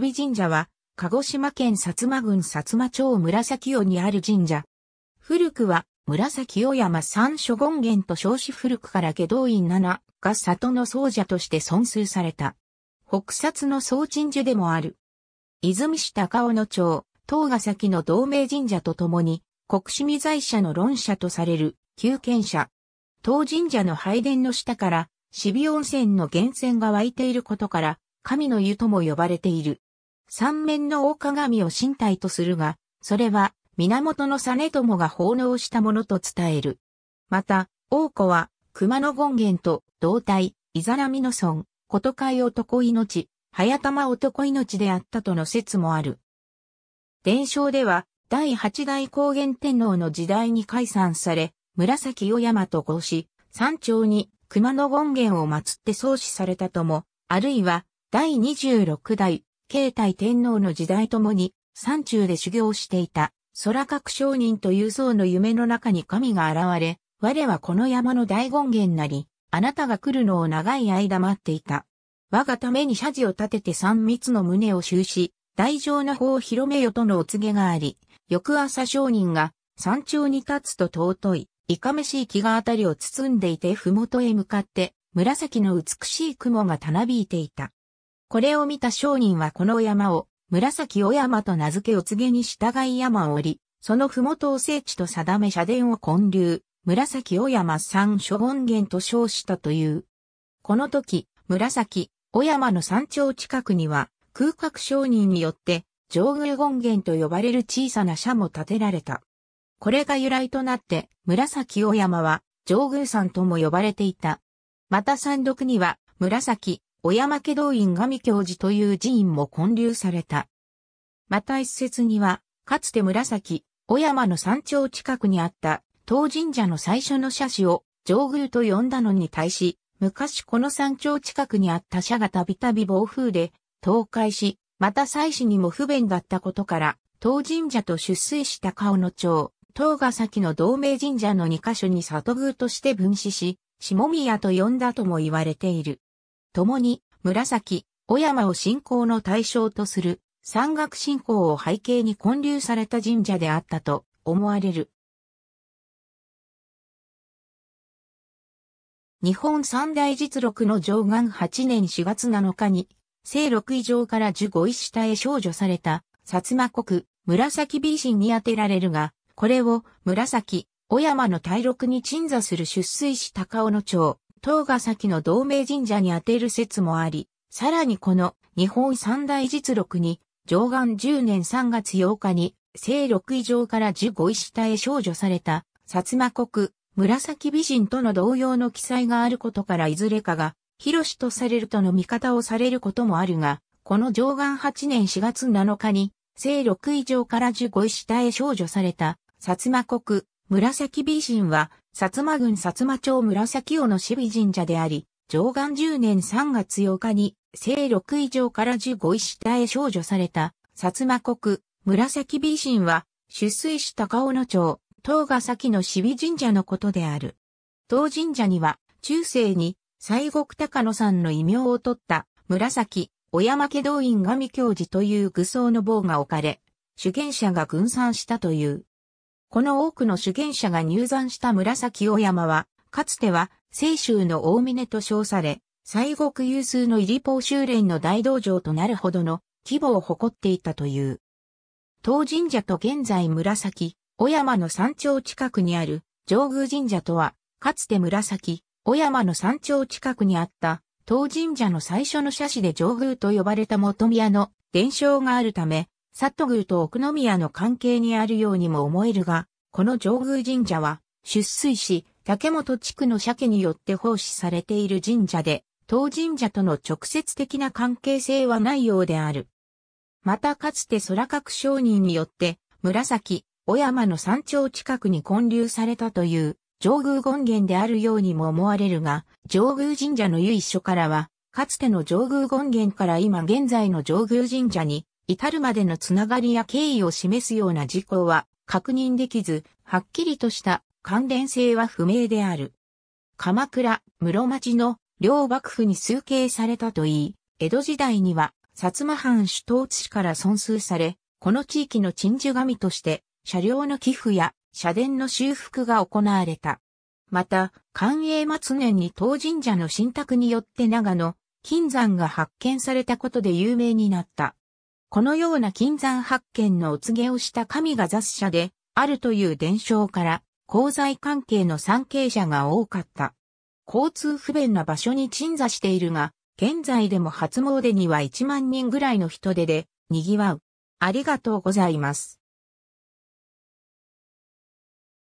備神社は、鹿児島県薩摩郡薩摩町紫尾にある神社。古くは、紫尾山三所権現と称し古くから下道院七が里の僧者として尊崇された。北薩の総鎮守でもある。泉市高尾の町、東ヶ崎の同盟神社と共に、国市見在者の論者とされる、旧権者。当神社の拝殿の下から、渋温泉の源泉が湧いていることから、神の湯とも呼ばれている。三面の大鏡を身体とするが、それは源の実朝が奉納したものと伝える。また、王子は熊野権現と同体、イザラミノ村、ことかい男命、早玉男命であったとの説もある。伝承では、第八代高原天皇の時代に解散され、紫尾山と合し、山頂に熊野権現を祀って創始されたとも、あるいは第26代、慶太天皇の時代ともに、山中で修行していた、空角商人という僧の夢の中に神が現れ、我はこの山の大権現なり、あなたが来るのを長い間待っていた。我がために謝辞を立てて三密の胸を収し、大乗の法を広めよとのお告げがあり、翌朝商人が山頂に立つと尊い、いかめしい木があたりを包んでいて麓へ向かって、紫の美しい雲がたなびいていた。これを見た商人はこの山を、紫小山と名付けお告げに従い山を降り、その麓を聖地と定め社殿を建立、紫小山山諸権源と称したという。この時、紫、小山の山頂近くには、空格商人によって、上宮権現と呼ばれる小さな社も建てられた。これが由来となって、紫小山は、上宮山とも呼ばれていた。また山麓には、紫、小山家道院神教寺という寺院も建立された。また一説には、かつて紫、小山の山頂近くにあった、当神社の最初の社史を上宮と呼んだのに対し、昔この山頂近くにあった社がたびたび暴風で倒壊し、また祭祀にも不便だったことから、当神社と出水した河野町、東ヶ崎の同名神社の2カ所に里宮として分子し、下宮と呼んだとも言われている。共に紫、小山を信仰の対象とする山岳信仰を背景に建立された神社であったと思われる。日本三大実録の上岸8年4月7日に、聖六以上から十五一下へ少女された、薩摩国、紫美神に当てられるが、これを紫、小山の大陸に鎮座する出水市高尾の町、東ヶ崎の同盟神社にあてる説もあり、さらにこの日本三大実録に、上岸10年3月8日に、聖六以上から十五石下へ少女された、薩摩国、紫美人との同様の記載があることからいずれかが、広しとされるとの見方をされることもあるが、この上岸8年4月7日に、聖六以上から十五石下へ少女された、薩摩国、紫美人は、薩摩郡薩摩町紫尾の守備神社であり、上岸10年3月8日に、聖6以上から15位下へ少女された、薩摩国、紫美神は、出水市高尾野町、東ヶ崎の守備神社のことである。当神社には、中世に、西国高野さんの異名を取った、紫、小山家道院神教寺という愚僧の棒が置かれ、主権者が軍産したという。この多くの修験者が入山した紫尾山は、かつては、清州の大峰と称され、西国有数の入り法修練の大道場となるほどの規模を誇っていたという。当神社と現在紫、小山の山頂近くにある上宮神社とは、かつて紫、小山の山頂近くにあった、当神社の最初の社史で上宮と呼ばれた元宮の伝承があるため、サット宮と奥宮の関係にあるようにも思えるが、この上宮神社は、出水市、竹本地区の鮭によって奉仕されている神社で、当神社との直接的な関係性はないようである。またかつて空角商人によって、紫、小山の山頂近くに建立されたという、上宮権現であるようにも思われるが、上宮神社の由緒からは、かつての上宮権現から今現在の上宮神社に至るまでのつながりや経緯を示すような事項は確認できず、はっきりとした関連性は不明である。鎌倉、室町の両幕府に崇敬されたといい、江戸時代には薩摩藩主統津市から尊崇され、この地域の鎮守神として、車両の寄付や社殿の修復が行われた。また、寛永末年に当神社の神託によって長野、金山が発見されたことで有名になった。このような金山発見のお告げをした神が雑者で、あるという伝承から、鉱材関係の参詣者が多かった。交通不便な場所に鎮座しているが、現在でも初詣には1万人ぐらいの人手で、賑わう。ありがとうございます。